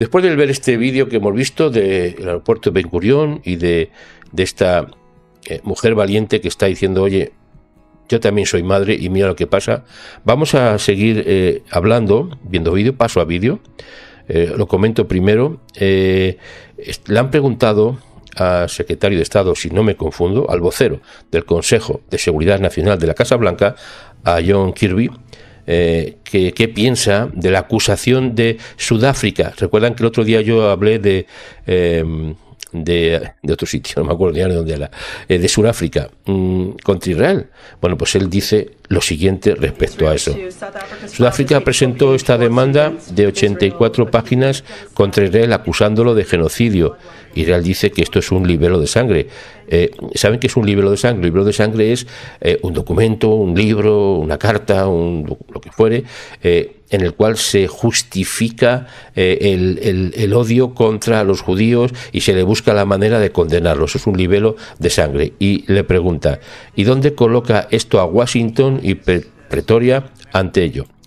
Después de ver este vídeo que hemos visto del aeropuerto de Ben y de, esta eh, mujer valiente que está diciendo, oye, yo también soy madre y mira lo que pasa, vamos a seguir eh, hablando, viendo vídeo, paso a vídeo. Eh, lo comento primero. le han preguntado al secretario de Estado, si no me confundo, al vocero del Consejo de Seguridad Nacional de la Casa Blanca, a John Kirby, eh, qué, piensa de la acusación de Sudáfrica. Recuerdan que el otro día yo hablé de... Em, de, otro sitio, no me acuerdo ni dónde era, eh, de Sudáfrica, mm, contra Israel. Bueno, pues él dice lo siguiente respecto a eso. Sudáfrica presentó esta demanda de 84 páginas contra Israel acusándolo de genocidio. Israel dice que esto es un libelo de sangre eh, Saben que es un libro de sangre. Un libro de sangre es eh, un documento, un libro, una carta, lo que fuere, eh, en el cual se justifica el, el, odio contra los judíos y se le busca la manera de condenarlos. Es un libelo de sangre. Y le pregunta, ¿y dónde coloca esto a Washington y Pretoria ante ello?